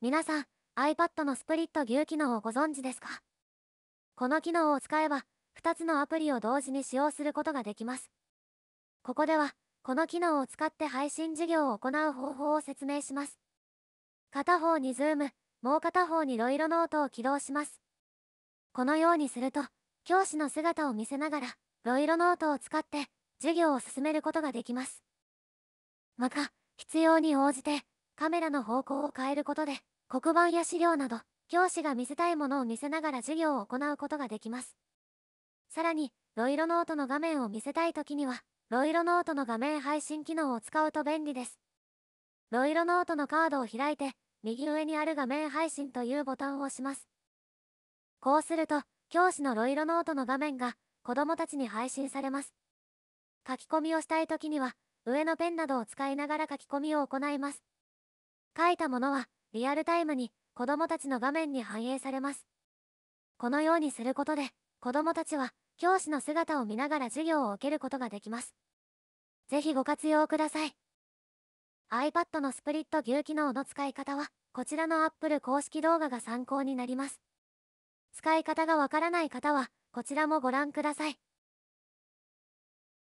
皆さん iPad のスプリット牛機能をご存知ですかこの機能を使えば2つのアプリを同時に使用することができますここではこの機能を使って配信事業を行う方法を説明します片方にズームもう片方にロイロノートを起動しますこのようにすると教師の姿を見せながらロイロノートを使って授業を進めることができますまた必要に応じてカメラの方向を変えることで黒板や資料など教師が見せたいものを見せながら授業を行うことができますさらにロイロノートの画面を見せたい時にはロイロノートの画面配信機能を使うと便利ですロイロノートのカードを開いて右上にある画面配信というボタンを押しますこうすると教師のロイロノートの画面が子どもたちに配信されます書き込みをしたい時には上のペンなどを使いながら書き込みを行います書いたものはリアルタイムに子どもたちの画面に反映されますこのようにすることで子どもたちは教師の姿を見ながら授業を受けることができます是非ご活用ください iPad のスプリット牛機能の使い方はこちらの Apple 公式動画が参考になります使い方がわからない方はこちらもご覧ください